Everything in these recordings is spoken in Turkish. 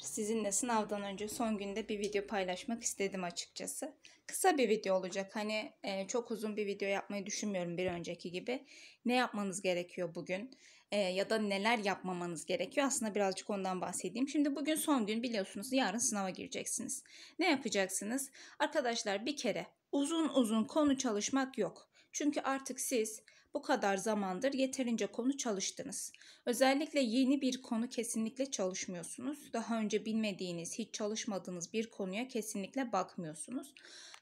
Sizinle sınavdan önce son günde bir video paylaşmak istedim açıkçası. Kısa bir video olacak. Hani e, çok uzun bir video yapmayı düşünmüyorum bir önceki gibi. Ne yapmanız gerekiyor bugün? E, ya da neler yapmamanız gerekiyor? Aslında birazcık ondan bahsedeyim. Şimdi bugün son gün biliyorsunuz yarın sınava gireceksiniz. Ne yapacaksınız? Arkadaşlar bir kere uzun uzun konu çalışmak yok. Çünkü artık siz bu kadar zamandır yeterince konu çalıştınız. Özellikle yeni bir konu kesinlikle çalışmıyorsunuz. Daha önce bilmediğiniz, hiç çalışmadığınız bir konuya kesinlikle bakmıyorsunuz.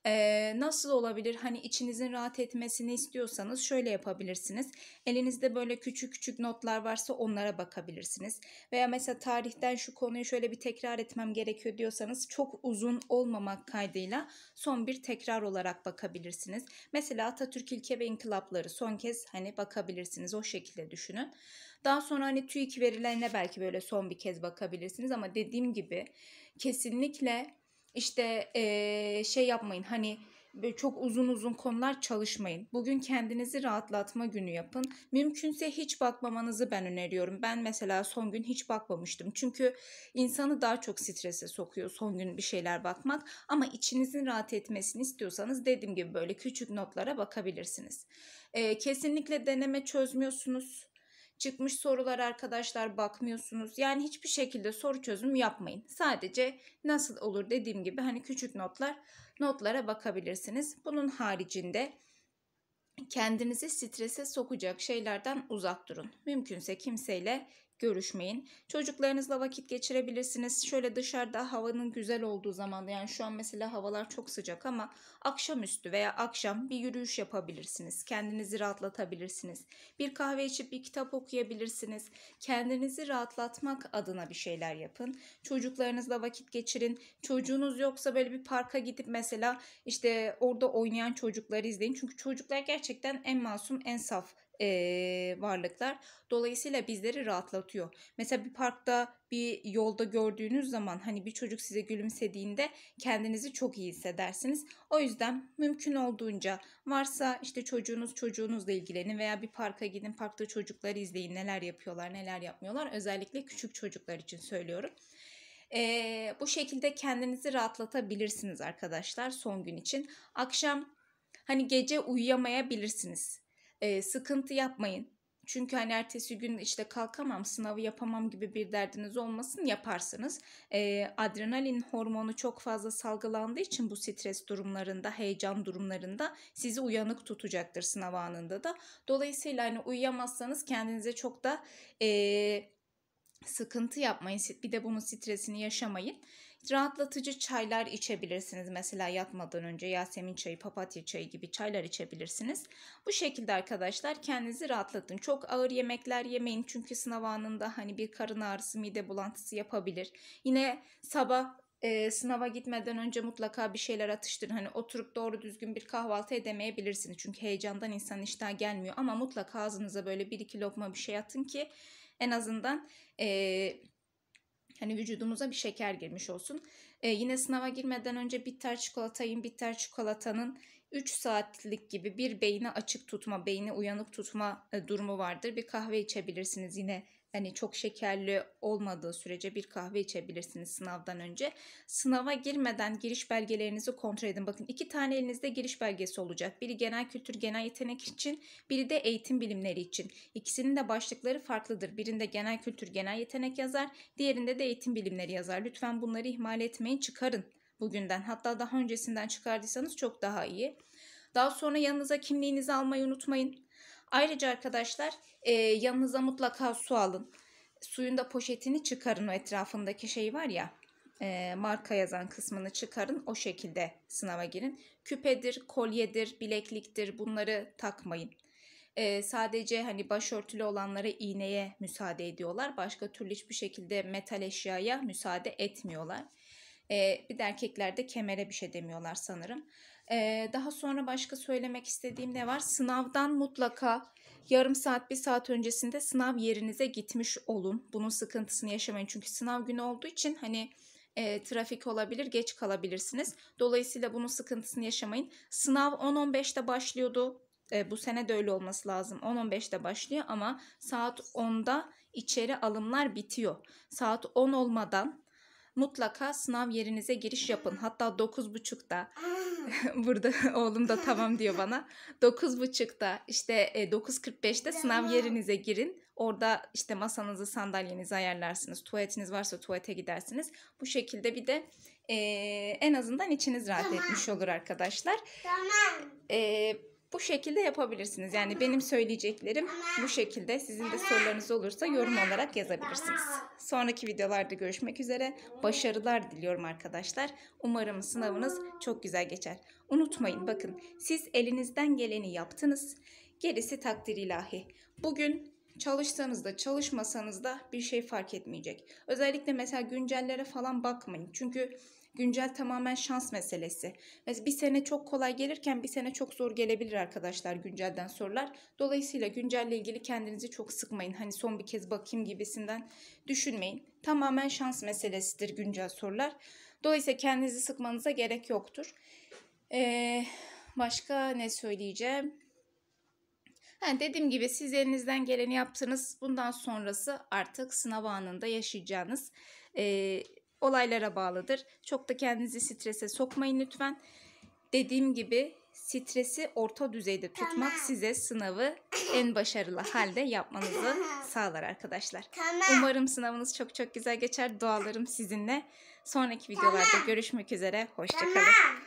Ee, nasıl olabilir? Hani içinizin rahat etmesini istiyorsanız şöyle yapabilirsiniz. Elinizde böyle küçük küçük notlar varsa onlara bakabilirsiniz. Veya mesela tarihten şu konuyu şöyle bir tekrar etmem gerekiyor diyorsanız çok uzun olmamak kaydıyla son bir tekrar olarak bakabilirsiniz. Mesela Atatürk ilke ve inkılapları son kez siz hani bakabilirsiniz. O şekilde düşünün. Daha sonra hani TÜİK verilerine belki böyle son bir kez bakabilirsiniz ama dediğim gibi kesinlikle işte ee, şey yapmayın hani çok uzun uzun konular çalışmayın. Bugün kendinizi rahatlatma günü yapın. Mümkünse hiç bakmamanızı ben öneriyorum. Ben mesela son gün hiç bakmamıştım. Çünkü insanı daha çok strese sokuyor son gün bir şeyler bakmak. Ama içinizin rahat etmesini istiyorsanız dediğim gibi böyle küçük notlara bakabilirsiniz. Ee, kesinlikle deneme çözmüyorsunuz Çıkmış sorular arkadaşlar bakmıyorsunuz. Yani hiçbir şekilde soru çözüm yapmayın. Sadece nasıl olur dediğim gibi hani küçük notlar notlara bakabilirsiniz. Bunun haricinde kendinizi strese sokacak şeylerden uzak durun. Mümkünse kimseyle görüşmeyin. Çocuklarınızla vakit geçirebilirsiniz. Şöyle dışarıda havanın güzel olduğu zaman, yani şu an mesela havalar çok sıcak ama akşamüstü veya akşam bir yürüyüş yapabilirsiniz. Kendinizi rahatlatabilirsiniz. Bir kahve içip bir kitap okuyabilirsiniz. Kendinizi rahatlatmak adına bir şeyler yapın. Çocuklarınızla vakit geçirin. Çocuğunuz yoksa böyle bir parka gidip mesela işte orada oynayan çocukları izleyin. Çünkü çocuklar gerçekten en masum, en saf e, varlıklar. Dolayısıyla bizleri rahatlatıyor. Mesela bir parkta bir yolda gördüğünüz zaman hani bir çocuk size gülümsediğinde kendinizi çok iyi hissedersiniz. O yüzden mümkün olduğunca varsa işte çocuğunuz çocuğunuzla ilgilenin veya bir parka gidin parkta çocukları izleyin neler yapıyorlar neler yapmıyorlar. Özellikle küçük çocuklar için söylüyorum. Ee, bu şekilde kendinizi rahatlatabilirsiniz arkadaşlar son gün için. Akşam hani gece uyuyamayabilirsiniz e, sıkıntı yapmayın. Çünkü hani ertesi gün işte kalkamam, sınavı yapamam gibi bir derdiniz olmasın yaparsınız. E, adrenalin hormonu çok fazla salgılandığı için bu stres durumlarında, heyecan durumlarında sizi uyanık tutacaktır sınav anında da. Dolayısıyla hani uyuyamazsanız kendinize çok da e, sıkıntı yapmayın. Bir de bunun stresini yaşamayın rahatlatıcı çaylar içebilirsiniz. Mesela yatmadan önce yasemin çayı, papatya çayı gibi çaylar içebilirsiniz. Bu şekilde arkadaşlar kendinizi rahatlatın. Çok ağır yemekler yemeyin çünkü sınav anında hani bir karın ağrısı, mide bulantısı yapabilir. Yine sabah e, sınava gitmeden önce mutlaka bir şeyler atıştırın. Hani oturup doğru düzgün bir kahvaltı edemeyebilirsiniz. Çünkü heyecandan insan iştah gelmiyor. Ama mutlaka ağzınıza böyle bir iki lokma bir şey atın ki en azından e, Hani vücudumuza bir şeker girmiş olsun. Ee, yine sınava girmeden önce bitter çikolatayın, bitter çikolatanın 3 saatlik gibi bir beyni açık tutma, beyni uyanık tutma e, durumu vardır. Bir kahve içebilirsiniz yine hani çok şekerli olmadığı sürece bir kahve içebilirsiniz sınavdan önce. Sınava girmeden giriş belgelerinizi kontrol edin. Bakın iki tane elinizde giriş belgesi olacak. Biri genel kültür, genel yetenek için, biri de eğitim bilimleri için. İkisinin de başlıkları farklıdır. Birinde genel kültür, genel yetenek yazar, diğerinde de eğitim bilimleri yazar. Lütfen bunları ihmal etmeyin, çıkarın bugünden. Hatta daha öncesinden çıkardıysanız çok daha iyi. Daha sonra yanınıza kimliğinizi almayı unutmayın. Ayrıca arkadaşlar e, yanınıza mutlaka su alın. Suyun da poşetini çıkarın o etrafındaki şey var ya e, marka yazan kısmını çıkarın o şekilde sınava girin. Küpedir, kolyedir, bilekliktir bunları takmayın. E, sadece hani başörtülü olanlara iğneye müsaade ediyorlar. Başka türlü hiçbir şekilde metal eşyaya müsaade etmiyorlar. E, bir de erkeklerde kemere bir şey demiyorlar sanırım. E, daha sonra başka söylemek istediğim ne var? Sınavdan mutlaka yarım saat bir saat öncesinde sınav yerinize gitmiş olun. Bunun sıkıntısını yaşamayın çünkü sınav günü olduğu için hani e, trafik olabilir, geç kalabilirsiniz. Dolayısıyla bunun sıkıntısını yaşamayın. Sınav 10-15'te başlıyordu. E, bu sene de öyle olması lazım. 10-15'te başlıyor ama saat 10'da içeri alımlar bitiyor. Saat 10 olmadan mutlaka sınav yerinize giriş yapın. Hatta 9.30'da burada oğlum da tamam diyor bana. 9.30'da işte 9.45'te e, sınav yerinize girin. Orada işte masanızı, sandalyenizi ayarlarsınız. Tuvaletiniz varsa tuvalete gidersiniz. Bu şekilde bir de e, en azından içiniz rahat tamam. etmiş olur arkadaşlar. Tamam. E, bu şekilde yapabilirsiniz. Yani benim söyleyeceklerim bu şekilde. Sizin de sorularınız olursa yorum olarak yazabilirsiniz. Sonraki videolarda görüşmek üzere. Başarılar diliyorum arkadaşlar. Umarım sınavınız çok güzel geçer. Unutmayın bakın siz elinizden geleni yaptınız. Gerisi takdir ilahi. Bugün Çalışsanız da çalışmasanız da bir şey fark etmeyecek. Özellikle mesela güncellere falan bakmayın. Çünkü güncel tamamen şans meselesi. Mesela bir sene çok kolay gelirken bir sene çok zor gelebilir arkadaşlar güncelden sorular. Dolayısıyla güncelle ilgili kendinizi çok sıkmayın. Hani son bir kez bakayım gibisinden düşünmeyin. Tamamen şans meselesidir güncel sorular. Dolayısıyla kendinizi sıkmanıza gerek yoktur. Ee, başka ne söyleyeceğim? Yani dediğim gibi siz elinizden geleni yaptınız. Bundan sonrası artık sınav anında yaşayacağınız e, olaylara bağlıdır. Çok da kendinizi strese sokmayın lütfen. Dediğim gibi stresi orta düzeyde tutmak tamam. size sınavı en başarılı halde yapmanızı sağlar arkadaşlar. Tamam. Umarım sınavınız çok çok güzel geçer. Dualarım sizinle. Sonraki videolarda tamam. görüşmek üzere. Hoşçakalın. Tamam.